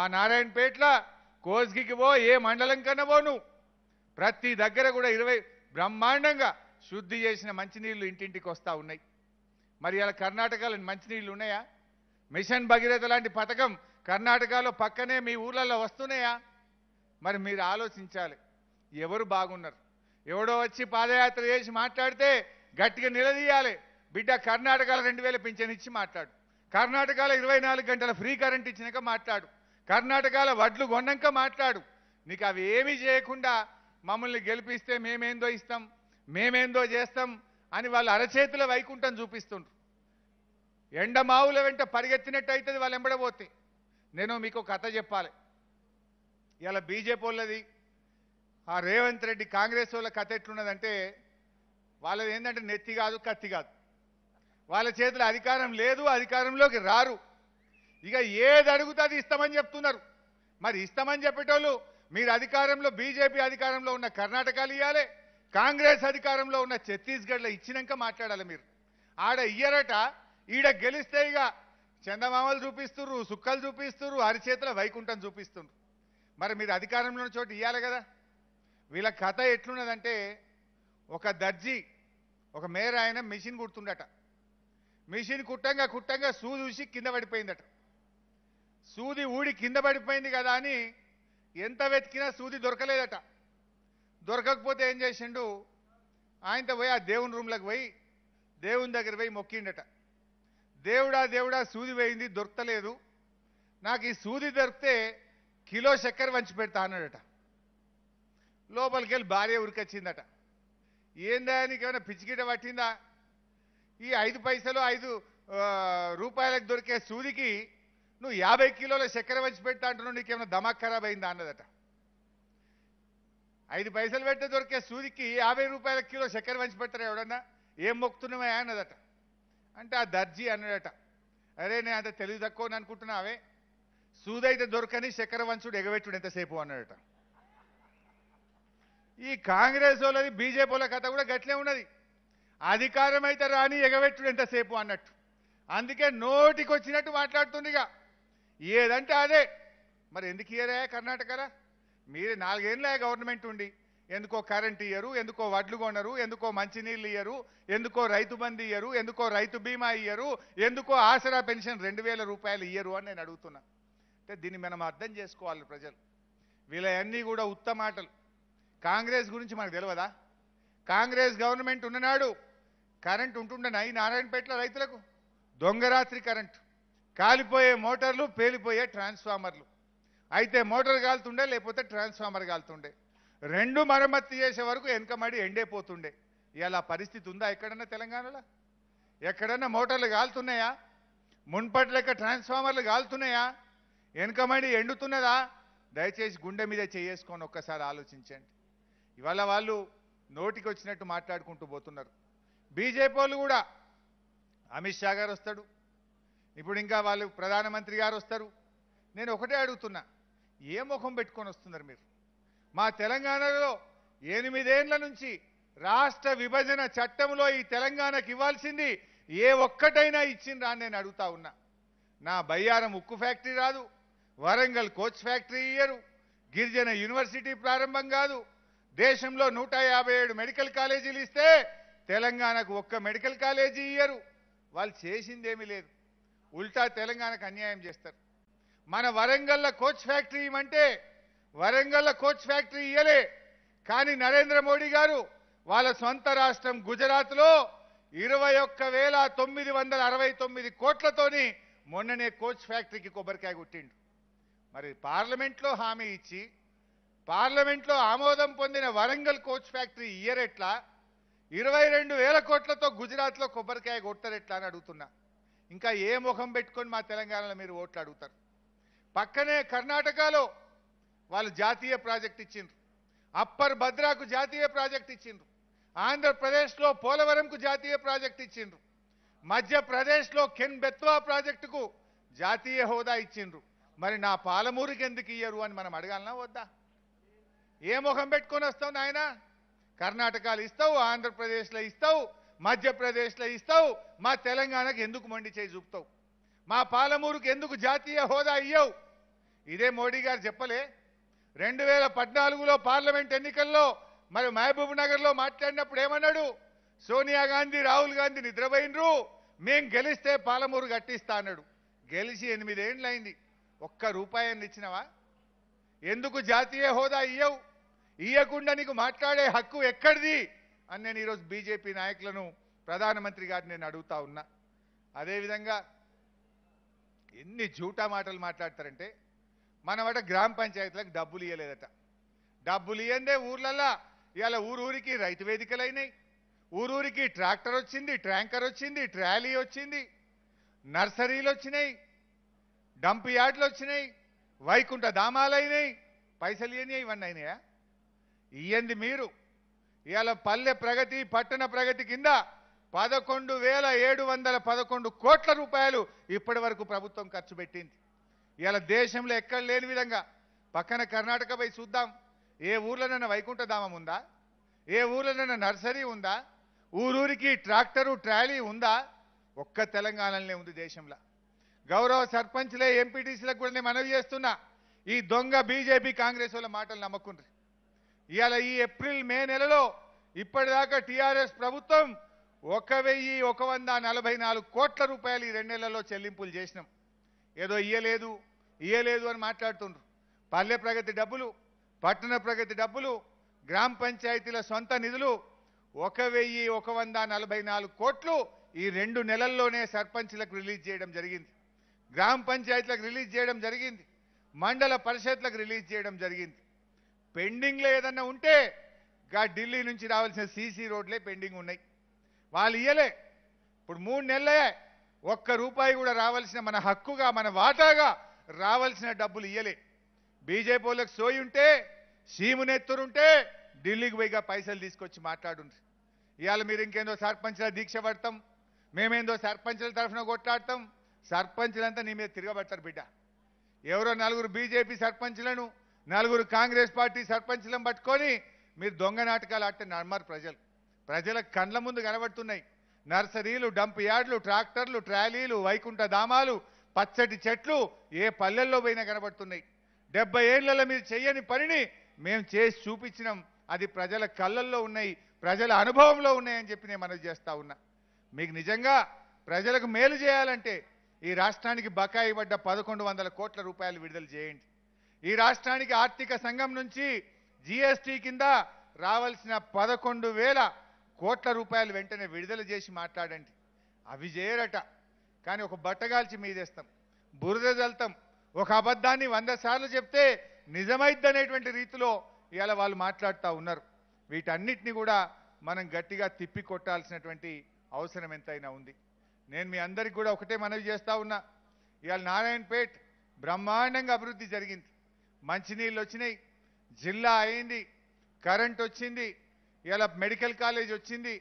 మా నారాయణపేట్ల కోస్గికి పో ఏ మండలం కన్నా పో నువ్వు ప్రతి దగ్గర కూడా ఇరవై బ్రహ్మాండంగా శుద్ధి చేసిన మంచినీళ్ళు ఇంటింటికి వస్తూ ఉన్నాయి మరి అలా కర్ణాటకలో మంచినీళ్ళు ఉన్నాయా మిషన్ భగీరథ లాంటి పథకం కర్ణాటకలో పక్కనే మీ ఊళ్ళల్లో వస్తున్నాయా మరి మీరు ఆలోచించాలి ఎవరు బాగున్నారు ఎవడో వచ్చి పాదయాత్ర చేసి మాట్లాడితే గట్టిగా నిలదీయాలి బిడ్డ కర్ణాటకలో రెండు వేల పింఛన్ ఇచ్చి మాట్లాడు కర్ణాటకలో ఇరవై గంటల ఫ్రీ కరెంట్ ఇచ్చినాక మాట్లాడు కర్ణాటకలో వడ్లు కొన్నాక మాట్లాడు నీకు అవి ఏమి చేయకుండా మమ్మల్ని గెలిపిస్తే మేమేందో ఇస్తాం మేమేందో చేస్తాం అని వాళ్ళు అరచేతుల వైకుంఠం చూపిస్తుండ్రు ఎండమావుల వెంట పరిగెత్తినట్టు అవుతుంది వాళ్ళు ఎంబడబోతే నేను మీకు కథ చెప్పాలి ఇలా బీజేపీ వాళ్ళది ఆ రేవంత్ రెడ్డి కాంగ్రెస్ వాళ్ళ కథ ఎట్లున్నదంటే వాళ్ళది ఏంటంటే నెత్తి కాదు కత్తి కాదు వాళ్ళ చేతిలో అధికారం లేదు అధికారంలోకి రారు ఇక ఏది అది ఇస్తామని చెప్తున్నారు మరి ఇస్తామని చెప్పేటోళ్ళు మీరు అధికారంలో బీజేపీ అధికారంలో ఉన్న కర్ణాటకలు ఇవ్వాలి కాంగ్రెస్ అధికారంలో ఉన్న ఛత్తీస్గఢ్లో ఇచ్చినాక మాట్లాడాలి మీరు ఆడ ఇయ్యరట ఈడ గెలిస్తే ఇక చందమామలు చూపిస్తున్నారు సుక్కలు చూపిస్తున్నారు అరిచేతుల వైకుంఠం చూపిస్తున్నారు మరి మీరు అధికారంలో ఉన్న చోటు ఇవ్వాలి కదా వీళ్ళ కథ ఎట్లున్నదంటే ఒక దర్జీ ఒక మేర ఆయన మిషన్ కుడుతుండట మిషన్ కుట్టంగా కుట్టంగా సూ చూసి కింద పడిపోయిందట సూది ఊడి కింద పడిపోయింది కదా అని ఎంత వెతికినా సూది దొరకలేదట దొరకకపోతే ఏం చేసిండు ఆయనతో పోయి ఆ దేవుని రూమ్లోకి పోయి దేవుని దగ్గర పోయి మొక్కిండట దేవుడా దేవుడా సూది పోయింది దొరకలేదు నాకు ఈ సూది దొరికితే కిలో చక్కెర వంచి పెడతా అన్నాడట లోపలికి వెళ్ళి భార్య ఉరికొచ్చిందట ఏందా నీకు ఏమైనా పిచ్చిగిట పట్టిందా ఈ ఐదు పైసలు ఐదు రూపాయలకు దొరికే సూదికి నువ్వు యాభై కిలోల చక్కెర వచ్చి పెట్టా అంటున్నావు నీకేమైనా దమాక్ ఖరాబ్ అయిందా అన్నదట ఐదు పైసలు పెట్టే దొరికే సూదికి యాభై రూపాయల కిలో చక్కెర వంచి పెట్టరు ఎవడన్నా ఏం మొక్కుతున్నామే అన్నదట అంటే ఆ దర్జీ అన్నాడట అరే నేను అంత తెలివి తక్కువ అనుకుంటున్నావే సూదైతే దొరకని చక్కెర వంచుడు ఎగబెట్టుడు ఎంతసేపు అన్నాడట ఈ కాంగ్రెస్ వాళ్ళది బీజేపీ వాళ్ళ కథ కూడా గట్లే ఉన్నది అధికారం అయితే రాని ఎగబెట్టుడు ఎంతసేపు అన్నట్టు అందుకే నోటికి వచ్చినట్టు మాట్లాడుతుంది ఇక ఏదంటే అదే మరి ఎందుకు ఇయరే కర్ణాటకరా మీరు నాలుగేళ్ళే గవర్నమెంట్ ఉండి ఎందుకో కరెంట్ ఇయ్యరు ఎందుకో వడ్లు కొనరు ఎందుకో మంచినీళ్ళు ఇయ్యరు ఎందుకో రైతు బంధు ఇయ్యరు ఎందుకో రైతు బీమా ఇయ్యరు ఎందుకో ఆసరా పెన్షన్ రెండు రూపాయలు ఇయ్యరు అని నేను అడుగుతున్నా అంటే దీన్ని మనం అర్థం చేసుకోవాలి ప్రజలు వీళ్ళవన్నీ కూడా ఉత్తమ ఆటలు కాంగ్రెస్ గురించి మనకు తెలియదా కాంగ్రెస్ గవర్నమెంట్ ఉన్ననాడు కరెంట్ ఉంటుండే నై నారాయణపేటలో రైతులకు దొంగరాత్రి కరెంటు కాలిపోయే మోటార్లు పేలిపోయే ట్రాన్స్ఫార్మర్లు అయితే మోటార్ కాలుతుండే లేకపోతే ట్రాన్స్ఫార్మర్ కాలుతుండే రెండు మరమ్మత్తు చేసే వరకు వెనకమడి ఎండైపోతుండే ఇలా పరిస్థితి ఉందా ఎక్కడన్నా తెలంగాణలో ఎక్కడన్నా మోటార్లు కాలుతున్నాయా మున్పటి లెక్క ట్రాన్స్ఫార్మర్లు కాలుతున్నాయా వెనకమడి ఎండుతున్నదా దయచేసి గుండె మీద చేసుకొని ఒక్కసారి ఆలోచించండి ఇవాళ వాళ్ళు నోటికి వచ్చినట్టు మాట్లాడుకుంటూ పోతున్నారు బీజేపీ వాళ్ళు కూడా అమిత్ షా గారు వస్తాడు ఇప్పుడు ఇంకా వాళ్ళు ప్రధానమంత్రి గారు వస్తారు నేను ఒకటే అడుగుతున్నా ఏ ముఖం పెట్టుకొని వస్తున్నారు మీరు మా తెలంగాణలో ఎనిమిదేండ్ల నుంచి రాష్ట్ర విభజన చట్టంలో ఈ తెలంగాణకు ఇవ్వాల్సింది ఏ ఒక్కటైనా ఇచ్చిండ్రా నేను అడుగుతా ఉన్నా నా బయ్యారం ఉక్కు ఫ్యాక్టరీ రాదు వరంగల్ కోచ్ ఫ్యాక్టరీ ఇయ్యరు గిరిజన యూనివర్సిటీ ప్రారంభం కాదు దేశంలో నూట మెడికల్ కాలేజీలు ఇస్తే తెలంగాణకు ఒక్క మెడికల్ కాలేజీ ఇయ్యరు వాళ్ళు చేసిందేమీ లేదు ఉల్టా తెలంగాణకు అన్యాయం చేస్తారు మన వరంగల్ల కోచ్ ఫ్యాక్టరీ ఇవ్వంటే వరంగల్ల కోచ్ ఫ్యాక్టరీ ఇయ్యలే కానీ నరేంద్ర మోడీ గారు వాళ్ళ సొంత రాష్ట్రం గుజరాత్లో ఇరవై ఒక్క వేల తొమ్మిది వందల అరవై తొమ్మిది కోట్లతోని మొన్ననే కోచ్ ఫ్యాక్టరీకి కొబ్బరికాయ కొట్టిండు మరి పార్లమెంట్లో హామీ ఇచ్చి పార్లమెంట్లో ఆమోదం పొందిన వరంగల్ కోచ్ ఫ్యాక్టరీ ఇయ్యరెట్లా ఇరవై రెండు వేల కోట్లతో గుజరాత్లో కొబ్బరికాయ కొట్టరెట్లా అని అడుగుతున్నా ఇంకా ఏ ముఖం పెట్టుకొని మా తెలంగాణలో మీరు ఓట్లు అడుగుతారు పక్కనే కర్ణాటకలో వాళ్ళు జాతీయ ప్రాజెక్ట్ ఇచ్చిండ్రు అప్పర్ భద్రాకు జాతీయ ప్రాజెక్ట్ ఇచ్చిండ్రు ఆంధ్రప్రదేశ్లో పోలవరంకు జాతీయ ప్రాజెక్ట్ ఇచ్చిండ్రు మధ్యప్రదేశ్లో కెన్ బెత్వా ప్రాజెక్టుకు జాతీయ హోదా ఇచ్చిండ్రు మరి నా పాలమూరికి ఎందుకు ఇయ్యరు అని మనం అడగాలనా వద్దా ఏ ముఖం పెట్టుకొని వస్తావు నాయన కర్ణాటకలు ఇస్తావు ఆంధ్రప్రదేశ్లో ఇస్తావు మధ్యప్రదేశ్లో ఇస్తావు మా తెలంగాణకు ఎందుకు మండి చేయి చూపుతావు మా పాలమూరుకు ఎందుకు జాతీయ హోదా ఇయ్యవు ఇదే మోడీ గారు చెప్పలే రెండు వేల పద్నాలుగులో పార్లమెంట్ ఎన్నికల్లో మరి మహబూబ్ నగర్లో మాట్లాడినప్పుడు ఏమన్నాడు సోనియా గాంధీ రాహుల్ గాంధీ నిద్రపోయినరు మేం గెలిస్తే పాలమూరు కట్టిస్తా అన్నాడు గెలిచి ఎనిమిదేండ్లైంది ఒక్క రూపాయని ఇచ్చినవా ఎందుకు జాతీయ హోదా ఇయ్యవు ఇయ్యకుండా నీకు మాట్లాడే హక్కు ఎక్కడిది అని నేను ఈరోజు బీజేపీ నాయకులను ప్రధానమంత్రి గారిని నేను అడుగుతా ఉన్నా అదేవిధంగా ఎన్ని జూటా మాటలు మాట్లాడతారంటే వాట గ్రామ పంచాయతీలకు డబ్బులు ఇవ్వలేదట డబ్బులు ఇవ్వందే ఊర్లల్లా ఇవాళ ఊరూరికి రైతు వేదికలు అయినాయి ఊరూరికి ట్రాక్టర్ వచ్చింది ట్యాంకర్ వచ్చింది ట్రాలీ వచ్చింది నర్సరీలు వచ్చినాయి డంప్ యార్డ్లు వచ్చినాయి వైకుంఠ ధామాలు అయినాయి పైసలు ఇవన్నీ ఇవన్నీ అయినాయా ఇయ్యంది మీరు ఇవాళ పల్లె ప్రగతి పట్టణ ప్రగతి కింద పదకొండు వేల ఏడు వందల పదకొండు కోట్ల రూపాయలు ఇప్పటి వరకు ప్రభుత్వం ఖర్చు పెట్టింది ఇవాళ దేశంలో ఎక్కడ లేని విధంగా పక్కన కర్ణాటక పోయి చూద్దాం ఏ ఊర్లోనైనా వైకుంఠధామం ఉందా ఏ ఊర్లోనైనా నర్సరీ ఉందా ఊరూరికి ట్రాక్టరు ట్రాలీ ఉందా ఒక్క తెలంగాణలోనే ఉంది దేశంలో గౌరవ సర్పంచ్లే ఎంపీటీసీలకు కూడా నేను మనవి చేస్తున్నా ఈ దొంగ బీజేపీ కాంగ్రెస్ వాళ్ళ మాటలు నమ్మకుండ్రి ఇవాళ ఈ ఏప్రిల్ మే నెలలో ఇప్పటిదాకా టీఆర్ఎస్ ప్రభుత్వం ఒక వెయ్యి ఒక వంద నలభై నాలుగు కోట్ల రూపాయలు ఈ రెండు నెలల్లో చెల్లింపులు చేసినాం ఏదో ఇయ్యలేదు ఇయ్యలేదు అని మాట్లాడుతుండ్రు పల్లె ప్రగతి డబ్బులు పట్టణ ప్రగతి డబ్బులు గ్రామ పంచాయతీల సొంత నిధులు ఒక వెయ్యి ఒక వంద నలభై నాలుగు కోట్లు ఈ రెండు నెలల్లోనే సర్పంచ్లకు రిలీజ్ చేయడం జరిగింది గ్రామ పంచాయతీలకు రిలీజ్ చేయడం జరిగింది మండల పరిషత్లకు రిలీజ్ చేయడం జరిగింది పెండింగ్లో ఏదన్నా ఉంటే గా ఢిల్లీ నుంచి రావాల్సిన సీసీ రోడ్లే పెండింగ్ ఉన్నాయి వాళ్ళు ఇయ్యలే ఇప్పుడు మూడు నెలలే ఒక్క రూపాయి కూడా రావాల్సిన మన హక్కుగా మన వాటాగా రావాల్సిన డబ్బులు ఇయ్యలే బీజేపీ వాళ్ళకి సోయి ఉంటే సీమునెత్తురుంటే ఢిల్లీకి పోయిగా పైసలు తీసుకొచ్చి మాట్లాడు ఇవాళ మీరు ఇంకేందో సర్పంచ్ల దీక్ష పడతాం మేమేందో సర్పంచ్ల తరఫున కొట్లాడతాం సర్పంచ్లంతా నీ మీద తిరగబడతారు బిడ్డ ఎవరో నలుగురు బీజేపీ సర్పంచ్లను నలుగురు కాంగ్రెస్ పార్టీ సర్పంచ్లను పట్టుకొని మీరు దొంగ నాటకాలు ఆడితే నడమారు ప్రజలు ప్రజల కండ్ల ముందు కనబడుతున్నాయి నర్సరీలు డంప్ యార్డ్లు ట్రాక్టర్లు ట్రాలీలు వైకుంఠ ధామాలు పచ్చటి చెట్లు ఏ పల్లెల్లో పోయినా కనబడుతున్నాయి డెబ్బై ఏళ్లలో మీరు చేయని పనిని మేము చేసి చూపించినాం అది ప్రజల కళ్ళల్లో ఉన్నాయి ప్రజల అనుభవంలో ఉన్నాయని చెప్పి నేను మనవి చేస్తా ఉన్నా మీకు నిజంగా ప్రజలకు మేలు చేయాలంటే ఈ రాష్ట్రానికి బకాయి పడ్డ పదకొండు వందల కోట్ల రూపాయలు విడుదల చేయండి ఈ రాష్ట్రానికి ఆర్థిక సంఘం నుంచి జీఎస్టీ కింద రావాల్సిన పదకొండు వేల కోట్ల రూపాయలు వెంటనే విడుదల చేసి మాట్లాడండి అవి చేయరట కానీ ఒక బట్టగాల్చి మీదేస్తాం బురద జల్తాం ఒక అబద్ధాన్ని వంద సార్లు చెప్తే నిజమైద్దనేటువంటి రీతిలో ఇవాళ వాళ్ళు మాట్లాడుతూ ఉన్నారు వీటన్నిటిని కూడా మనం గట్టిగా తిప్పి కొట్టాల్సినటువంటి అవసరం ఎంతైనా ఉంది నేను మీ అందరికి కూడా ఒకటే మనవి చేస్తూ ఉన్నా ఇవాళ నారాయణపేట్ బ్రహ్మాండంగా అభివృద్ధి జరిగింది మంచినీళ్ళు వచ్చినాయి జిల్లా అయింది కరెంట్ వచ్చింది ఇలా మెడికల్ కాలేజ్ వచ్చింది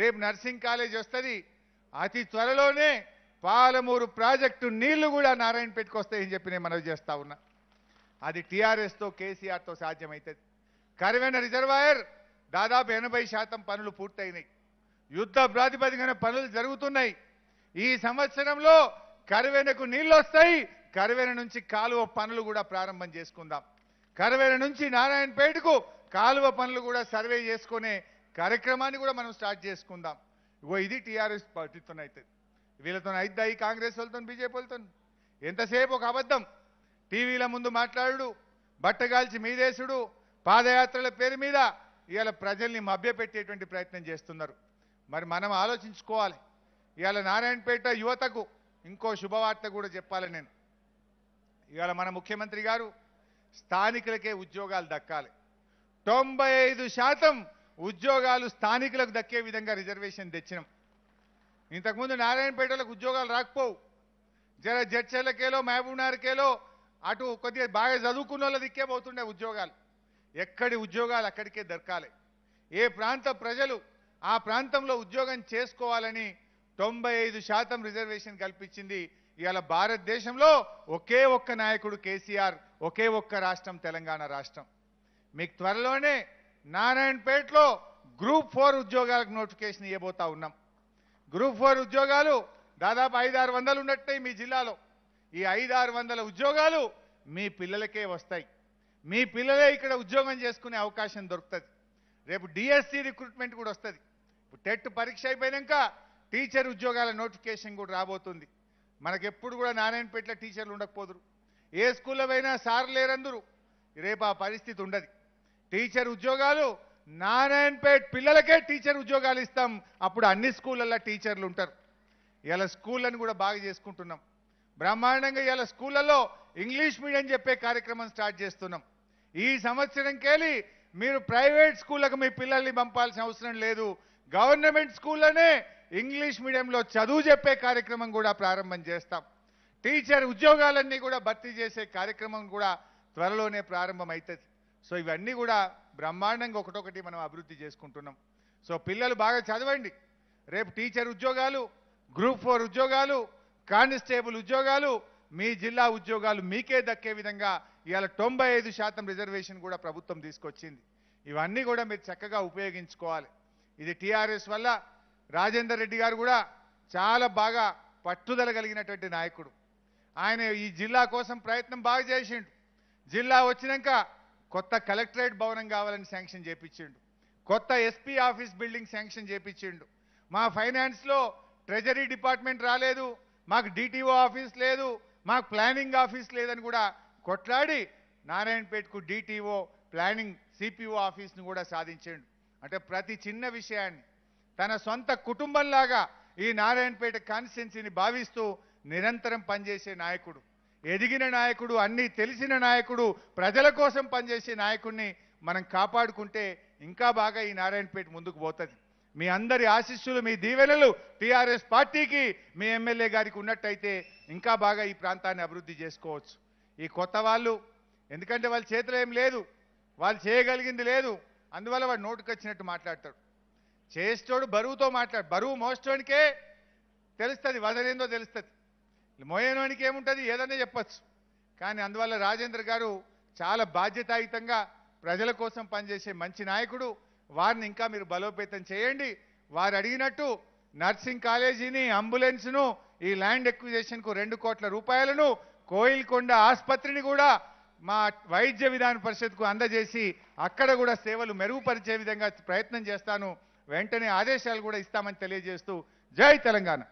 రేపు నర్సింగ్ కాలేజ్ వస్తుంది అతి త్వరలోనే పాలమూరు ప్రాజెక్టు నీళ్లు కూడా నారాయణ వస్తాయని చెప్పి నేను మనవి చేస్తా ఉన్నా అది టీఆర్ఎస్తో కేసీఆర్తో సాధ్యమవుతుంది కరివెన రిజర్వాయర్ దాదాపు ఎనభై శాతం పనులు పూర్తయినాయి యుద్ధ ప్రాతిపదికన పనులు జరుగుతున్నాయి ఈ సంవత్సరంలో కరివెనకు నీళ్ళు వస్తాయి కరువేర నుంచి కాలువ పనులు కూడా ప్రారంభం చేసుకుందాం కరువేర నుంచి నారాయణపేటకు కాలువ పనులు కూడా సర్వే చేసుకునే కార్యక్రమాన్ని కూడా మనం స్టార్ట్ చేసుకుందాం ఇగో ఇది టీఆర్ఎస్ పార్టీతో అయితే వీళ్ళతో అయితే ఈ కాంగ్రెస్ వాళ్ళతో బీజేపీ వాళ్ళతో ఎంతసేపు ఒక అబద్ధం టీవీల ముందు మాట్లాడు బట్టగాల్చి మీదేశుడు పాదయాత్రల పేరు మీద ఇవాళ ప్రజల్ని మభ్యపెట్టేటువంటి ప్రయత్నం చేస్తున్నారు మరి మనం ఆలోచించుకోవాలి ఇవాళ నారాయణపేట యువతకు ఇంకో శుభవార్త కూడా చెప్పాలి నేను ఇవాళ మన ముఖ్యమంత్రి గారు స్థానికులకే ఉద్యోగాలు దక్కాలి తొంభై శాతం ఉద్యోగాలు స్థానికులకు దక్కే విధంగా రిజర్వేషన్ తెచ్చినాం ఇంతకుముందు నారాయణపేటలకు ఉద్యోగాలు రాకపోవు జర జడ్చర్లకేలో మహబూబ్నగర్కేలో అటు కొద్దిగా బాగా చదువుకున్న వాళ్ళ దిక్కే పోతుండే ఉద్యోగాలు ఎక్కడి ఉద్యోగాలు అక్కడికే దొరకాలి ఏ ప్రాంత ప్రజలు ఆ ప్రాంతంలో ఉద్యోగం చేసుకోవాలని తొంభై ఐదు శాతం రిజర్వేషన్ కల్పించింది ఇవాళ భారతదేశంలో ఒకే ఒక్క నాయకుడు కేసీఆర్ ఒకే ఒక్క రాష్ట్రం తెలంగాణ రాష్ట్రం మీకు త్వరలోనే నారాయణపేటలో గ్రూప్ ఫోర్ ఉద్యోగాలకు నోటిఫికేషన్ ఇవ్వబోతా ఉన్నాం గ్రూప్ ఫోర్ ఉద్యోగాలు దాదాపు ఐదారు వందలు ఉన్నట్టాయి మీ జిల్లాలో ఈ ఐదారు వందల ఉద్యోగాలు మీ పిల్లలకే వస్తాయి మీ పిల్లలే ఇక్కడ ఉద్యోగం చేసుకునే అవకాశం దొరుకుతుంది రేపు డిఎస్సి రిక్రూట్మెంట్ కూడా వస్తుంది టెట్ పరీక్ష అయిపోయాక టీచర్ ఉద్యోగాల నోటిఫికేషన్ కూడా రాబోతుంది మనకెప్పుడు కూడా నారాయణపేటలో టీచర్లు ఉండకపోదురు ఏ స్కూల్లో అయినా సార్ లేరందరూ రేపు ఆ పరిస్థితి ఉండదు టీచర్ ఉద్యోగాలు నారాయణపేట్ పిల్లలకే టీచర్ ఉద్యోగాలు ఇస్తాం అప్పుడు అన్ని స్కూళ్ళల్లో టీచర్లు ఉంటారు ఇలా స్కూళ్ళని కూడా బాగా చేసుకుంటున్నాం బ్రహ్మాండంగా ఇలా స్కూళ్ళలో ఇంగ్లీష్ మీడియం చెప్పే కార్యక్రమం స్టార్ట్ చేస్తున్నాం ఈ సంవత్సరం కేలి మీరు ప్రైవేట్ స్కూళ్ళకు మీ పిల్లల్ని పంపాల్సిన అవసరం లేదు గవర్నమెంట్ స్కూళ్ళనే ఇంగ్లీష్ మీడియంలో చదువు చెప్పే కార్యక్రమం కూడా ప్రారంభం చేస్తాం టీచర్ ఉద్యోగాలన్నీ కూడా భర్తీ చేసే కార్యక్రమం కూడా త్వరలోనే ప్రారంభమవుతుంది సో ఇవన్నీ కూడా బ్రహ్మాండంగా ఒకటొకటి మనం అభివృద్ధి చేసుకుంటున్నాం సో పిల్లలు బాగా చదవండి రేపు టీచర్ ఉద్యోగాలు గ్రూప్ ఫోర్ ఉద్యోగాలు కానిస్టేబుల్ ఉద్యోగాలు మీ జిల్లా ఉద్యోగాలు మీకే దక్కే విధంగా ఇవాళ తొంభై ఐదు శాతం రిజర్వేషన్ కూడా ప్రభుత్వం తీసుకొచ్చింది ఇవన్నీ కూడా మీరు చక్కగా ఉపయోగించుకోవాలి ఇది టీఆర్ఎస్ వల్ల రాజేందర్ రెడ్డి గారు కూడా చాలా బాగా పట్టుదల కలిగినటువంటి నాయకుడు ఆయన ఈ జిల్లా కోసం ప్రయత్నం బాగా చేసిండు జిల్లా వచ్చినాక కొత్త కలెక్టరేట్ భవనం కావాలని శాంక్షన్ చేపించిండు కొత్త ఎస్పీ ఆఫీస్ బిల్డింగ్ శాంక్షన్ చేపించిండు మా ఫైనాన్స్లో ట్రెజరీ డిపార్ట్మెంట్ రాలేదు మాకు డిటిఓ ఆఫీస్ లేదు మాకు ప్లానింగ్ ఆఫీస్ లేదని కూడా కొట్లాడి నారాయణపేటకు డిటిఓ ప్లానింగ్ సిపిఓ ఆఫీస్ను కూడా సాధించండు అంటే ప్రతి చిన్న విషయాన్ని తన సొంత కుటుంబంలాగా ఈ నారాయణపేట కాన్స్టిట్యున్సీని భావిస్తూ నిరంతరం పనిచేసే నాయకుడు ఎదిగిన నాయకుడు అన్నీ తెలిసిన నాయకుడు ప్రజల కోసం పనిచేసే నాయకుడిని మనం కాపాడుకుంటే ఇంకా బాగా ఈ నారాయణపేట ముందుకు పోతుంది మీ అందరి ఆశీస్సులు మీ దీవెనలు టీఆర్ఎస్ పార్టీకి మీ ఎమ్మెల్యే గారికి ఉన్నట్టయితే ఇంకా బాగా ఈ ప్రాంతాన్ని అభివృద్ధి చేసుకోవచ్చు ఈ కొత్త వాళ్ళు ఎందుకంటే వాళ్ళ చేతిలో ఏం లేదు వాళ్ళు చేయగలిగింది లేదు అందువల్ల వాడు నోటుకొచ్చినట్టు మాట్లాడతాడు చేసేటోడు బరువుతో మాట్లాడు బరువు మోసటోనికే తెలుస్తుంది వదలేందో తెలుస్తుంది మోయనోనికి ఏముంటుంది ఏదన్నా చెప్పచ్చు కానీ అందువల్ల రాజేంద్ర గారు చాలా బాధ్యతాయుతంగా ప్రజల కోసం పనిచేసే మంచి నాయకుడు వారిని ఇంకా మీరు బలోపేతం చేయండి వారు అడిగినట్టు నర్సింగ్ కాలేజీని అంబులెన్స్ను ఈ ల్యాండ్ ఎక్విజేషన్కు రెండు కోట్ల రూపాయలను కోయిల్కొండ ఆసుపత్రిని కూడా మా వైద్య విధాన పరిషత్కు అందజేసి అక్కడ కూడా సేవలు మెరుగుపరిచే విధంగా ప్రయత్నం చేస్తాను వెంటనే ఆదేశాలు కూడా ఇస్తామని తెలియజేస్తూ జై తెలంగాణ